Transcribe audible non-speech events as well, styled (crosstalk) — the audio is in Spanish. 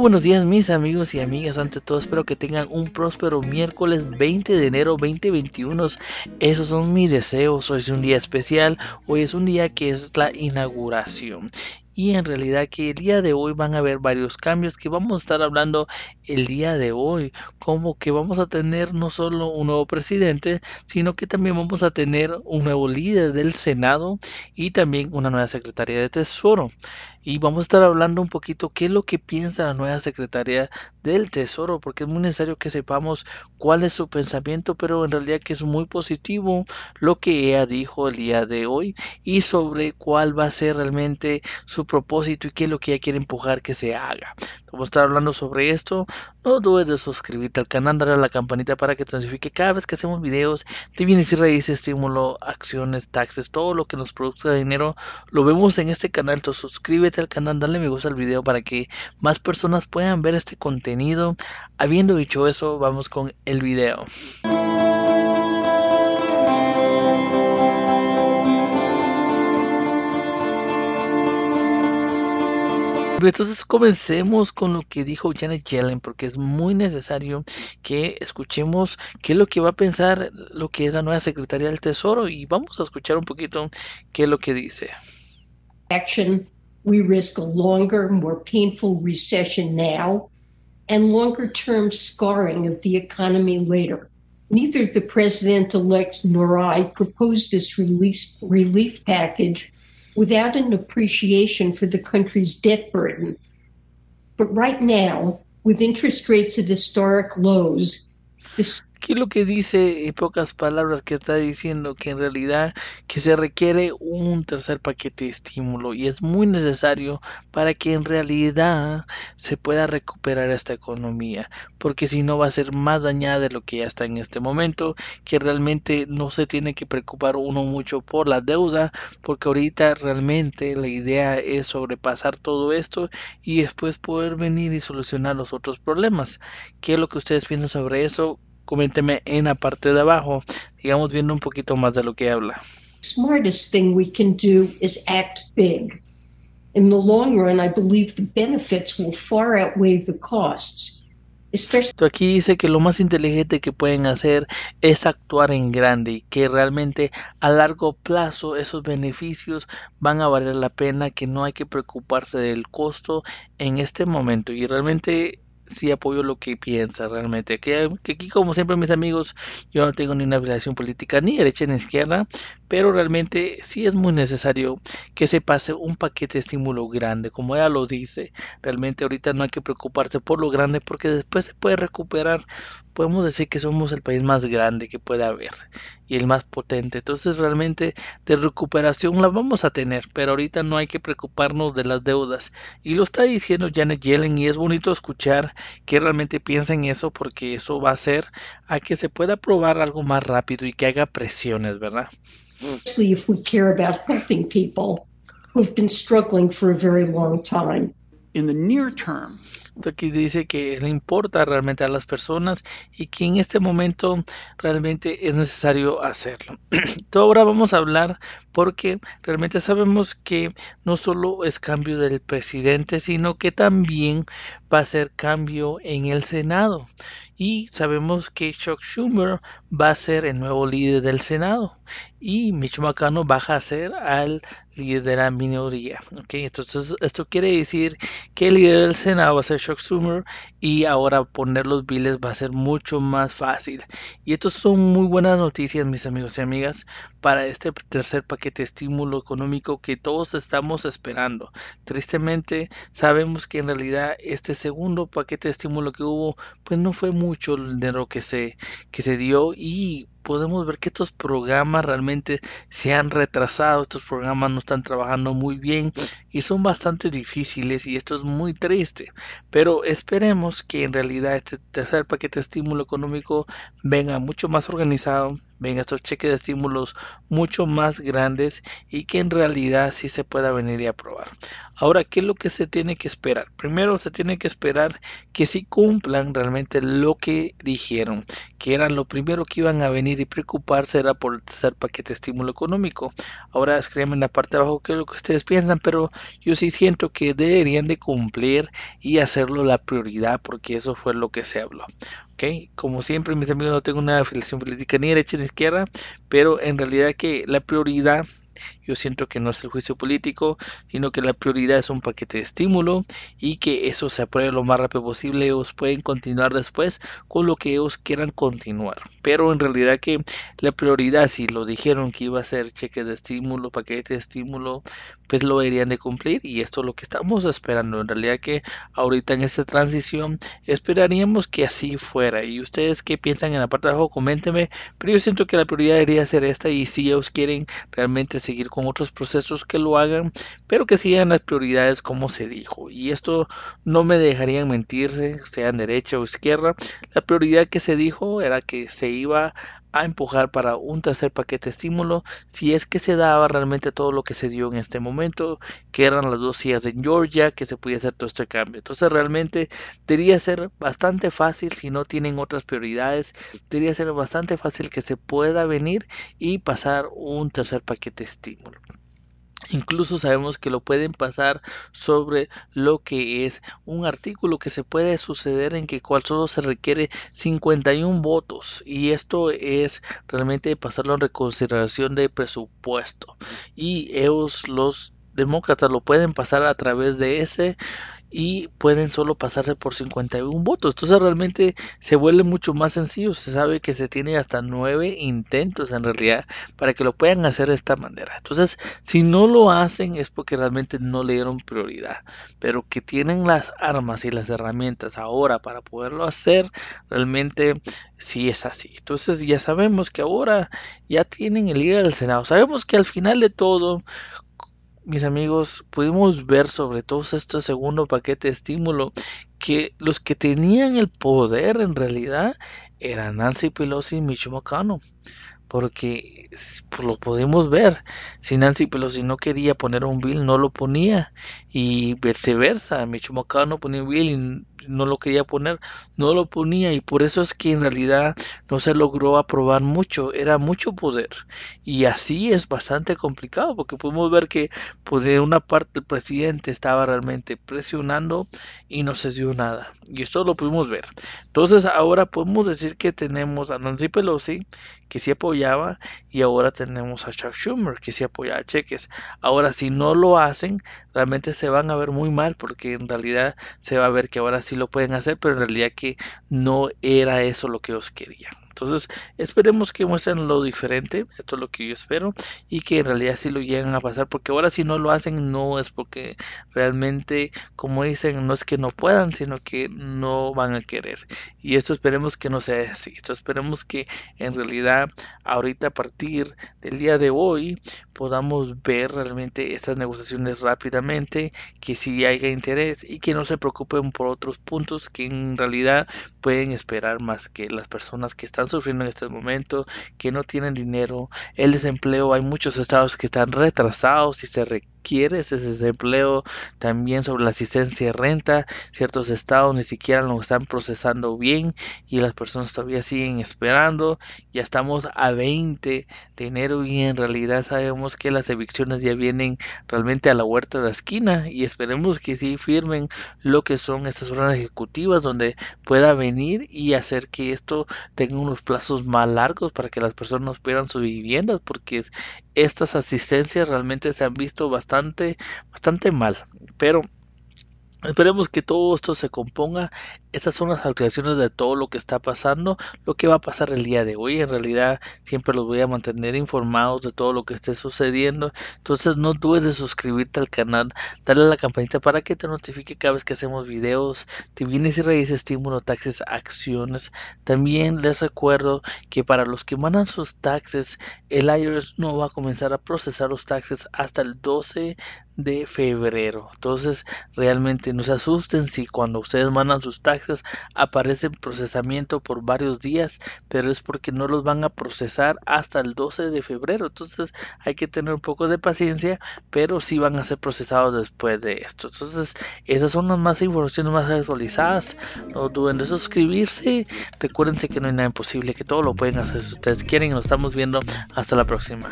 Buenos días mis amigos y amigas, ante todo espero que tengan un próspero miércoles 20 de enero 2021. Esos son mis deseos, hoy es un día especial, hoy es un día que es la inauguración y en realidad que el día de hoy van a haber varios cambios que vamos a estar hablando el día de hoy, como que vamos a tener no solo un nuevo presidente, sino que también vamos a tener un nuevo líder del Senado y también una nueva secretaria de Tesoro y vamos a estar hablando un poquito qué es lo que piensa la nueva secretaria del Tesoro, porque es muy necesario que sepamos cuál es su pensamiento, pero en realidad que es muy positivo lo que ella dijo el día de hoy y sobre cuál va a ser realmente su propósito y qué es lo que ella quiere empujar que se haga como estar hablando sobre esto, no dudes de suscribirte al canal, darle a la campanita para que te notifique cada vez que hacemos videos de bienes y raíces, estímulo, acciones, taxes, todo lo que nos produzca dinero, lo vemos en este canal. Entonces suscríbete al canal, dale me gusta al video para que más personas puedan ver este contenido. Habiendo dicho eso, vamos con el video. entonces comencemos con lo que dijo Janet Yellen, porque es muy necesario que escuchemos qué es lo que va a pensar lo que es la nueva secretaria del Tesoro y vamos a escuchar un poquito qué es lo que dice. Action. We risk a longer, more painful recession now and longer term scarring of the economy later. Neither the president elect nor I proposed this relief package without an appreciation for the country's debt burden. But right now, with interest rates at historic lows, the ¿Qué lo que dice en pocas palabras que está diciendo? Que en realidad que se requiere un tercer paquete de estímulo y es muy necesario para que en realidad se pueda recuperar esta economía, porque si no va a ser más dañada de lo que ya está en este momento, que realmente no se tiene que preocupar uno mucho por la deuda, porque ahorita realmente la idea es sobrepasar todo esto y después poder venir y solucionar los otros problemas. ¿Qué es lo que ustedes piensan sobre eso? coménteme en la parte de abajo. Digamos viendo un poquito más de lo que habla. Smartest thing we can do is act big. In the long run, I believe the benefits will far outweigh the costs. Aquí dice que lo más inteligente que pueden hacer es actuar en grande y que realmente a largo plazo esos beneficios van a valer la pena, que no hay que preocuparse del costo en este momento. Y realmente sí apoyo lo que piensa realmente. Que, aquí, como siempre, mis amigos, yo no tengo ni una relación política ni derecha ni izquierda, pero realmente sí es muy necesario que se pase un paquete de estímulo grande, como ella lo dice, realmente ahorita no hay que preocuparse por lo grande porque después se puede recuperar, podemos decir que somos el país más grande que pueda haber y el más potente, entonces realmente de recuperación la vamos a tener, pero ahorita no hay que preocuparnos de las deudas y lo está diciendo Janet Yellen y es bonito escuchar que realmente piensen eso porque eso va a hacer a que se pueda probar algo más rápido y que haga presiones, ¿verdad? especially if we care about helping people who've been struggling for a very long time. In the near term, aquí dice que le importa realmente a las personas y que en este momento realmente es necesario hacerlo. (clears throat) Entonces ahora vamos a hablar porque realmente sabemos que no solo es cambio del presidente, sino que también va a ser cambio en el Senado. Y sabemos que Chuck Schumer va a ser el nuevo líder del Senado y Mitch McConnell va a ser al líder de la minoría. Entonces esto quiere decir que el líder del Senado va a ser Shock y ahora poner los biles va a ser mucho más fácil. Y estos son muy buenas noticias, mis amigos y amigas, para este tercer paquete de estímulo económico que todos estamos esperando. Tristemente, sabemos que en realidad este segundo paquete de estímulo que hubo, pues no fue mucho el dinero que se, que se dio y podemos ver que estos programas realmente se han retrasado, estos programas no están trabajando muy bien y son bastante difíciles y esto es muy triste. Pero esperemos que en realidad este tercer paquete de estímulo económico venga mucho más organizado, venga estos cheques de estímulos mucho más grandes y que en realidad sí se pueda venir y aprobar. Ahora, ¿qué es lo que se tiene que esperar? Primero se tiene que esperar que si cumplan realmente lo que dijeron, que eran lo primero que iban a venir y preocuparse era por el tercer paquete de estímulo económico. Ahora escríbanme en la parte de abajo qué es lo que ustedes piensan, pero yo sí siento que deberían de cumplir y hacerlo la prioridad porque eso fue lo que se habló. Como siempre, mis amigos, no tengo una afiliación política ni derecha ni izquierda, pero en realidad que la prioridad yo siento que no es el juicio político, sino que la prioridad es un paquete de estímulo y que eso se apruebe lo más rápido posible. Ellos pueden continuar después con lo que ellos quieran continuar. Pero en realidad que la prioridad, si lo dijeron que iba a ser cheques de estímulo, paquete de estímulo, pues lo deberían de cumplir y esto es lo que estamos esperando. En realidad que ahorita en esta transición esperaríamos que así fuera. ¿Y ustedes qué piensan en la parte de abajo? Coméntenme. Pero yo siento que la prioridad debería ser esta y si ellos quieren realmente seguir con otros procesos que lo hagan, pero que sigan las prioridades como se dijo. Y esto no me dejarían mentirse, sean derecha o izquierda. La prioridad que se dijo era que se iba a empujar para un tercer paquete de estímulo si es que se daba realmente todo lo que se dio en este momento, que eran las dos sillas en Georgia, que se podía hacer todo este cambio. Entonces realmente debería ser bastante fácil si no tienen otras prioridades, debería ser bastante fácil que se pueda venir y pasar un tercer paquete de estímulo. Incluso sabemos que lo pueden pasar sobre lo que es un artículo que se puede suceder en que cual solo se requiere 51 votos y esto es realmente pasarlo en reconsideración de presupuesto y ellos los demócratas lo pueden pasar a través de ese y pueden solo pasarse por 51 votos. Entonces realmente se vuelve mucho más sencillo. Se sabe que se tiene hasta nueve intentos en realidad para que lo puedan hacer de esta manera. Entonces si no lo hacen es porque realmente no le dieron prioridad. Pero que tienen las armas y las herramientas ahora para poderlo hacer, realmente sí es así. Entonces ya sabemos que ahora ya tienen el líder del Senado. Sabemos que al final de todo, mis amigos, pudimos ver sobre todo este segundo paquete de estímulo que los que tenían el poder en realidad eran Nancy Pelosi y Mitch McConnell. Porque pues, lo pudimos ver. Si Nancy Pelosi no quería poner un bill, no lo ponía. Y viceversa, Mitch McConnell ponía un bill y no lo quería poner, no lo ponía y por eso es que en realidad no se logró aprobar mucho, era mucho poder y así es bastante complicado porque podemos ver que pues de una parte el presidente estaba realmente presionando y no se dio nada y esto lo pudimos ver. Entonces ahora podemos decir que tenemos a Nancy Pelosi que sí apoyaba y ahora tenemos a Chuck Schumer que sí apoyaba a cheques. Ahora si no lo hacen realmente se van a ver muy mal porque en realidad se va a ver que ahora sí lo pueden hacer, pero en realidad que no era eso lo que ellos querían. Entonces, esperemos que muestren lo diferente, esto es lo que yo espero, y que en realidad sí lo lleguen a pasar, porque ahora si no lo hacen, no es porque realmente, como dicen, no es que no puedan, sino que no van a querer. Y esto esperemos que no sea así. Esto esperemos que en realidad ahorita a partir del día de hoy podamos ver realmente estas negociaciones rápidamente, que si haya interés y que no se preocupen por otros puntos que en realidad pueden esperar más que las personas que están sufriendo en este momento, que no tienen dinero, el desempleo, hay muchos estados que están retrasados y se, quieres ese desempleo, también sobre la asistencia de renta, ciertos estados ni siquiera lo están procesando bien y las personas todavía siguen esperando, ya estamos a 20 de enero y en realidad sabemos que las evicciones ya vienen realmente a la huerta de la esquina y esperemos que sí firmen lo que son estas órdenes ejecutivas donde pueda venir y hacer que esto tenga unos plazos más largos para que las personas no pierdan sus viviendas porque estas asistencias realmente se han visto bastante, bastante mal. Pero Esperemos que todo esto se componga. Estas son las actualizaciones de todo lo que está pasando, lo que va a pasar el día de hoy. En realidad siempre los voy a mantener informados de todo lo que esté sucediendo. Entonces no dudes de suscribirte al canal, darle a la campanita para que te notifique cada vez que hacemos videos, te bienes y raíces, estímulo, taxes, acciones. También les recuerdo que para los que mandan sus taxes, el IRS no va a comenzar a procesar los taxes hasta el 12 de febrero. Entonces, realmente no se asusten si cuando ustedes mandan sus taxes aparece procesamiento por varios días, pero es porque no los van a procesar hasta el 12 de febrero. Entonces, hay que tener un poco de paciencia, pero si van a ser procesados después de esto. Entonces, esas son las más informaciones más actualizadas. No duden de suscribirse. Recuérdense que no hay nada imposible, que todo lo pueden hacer si ustedes quieren. Lo estamos viendo hasta la próxima.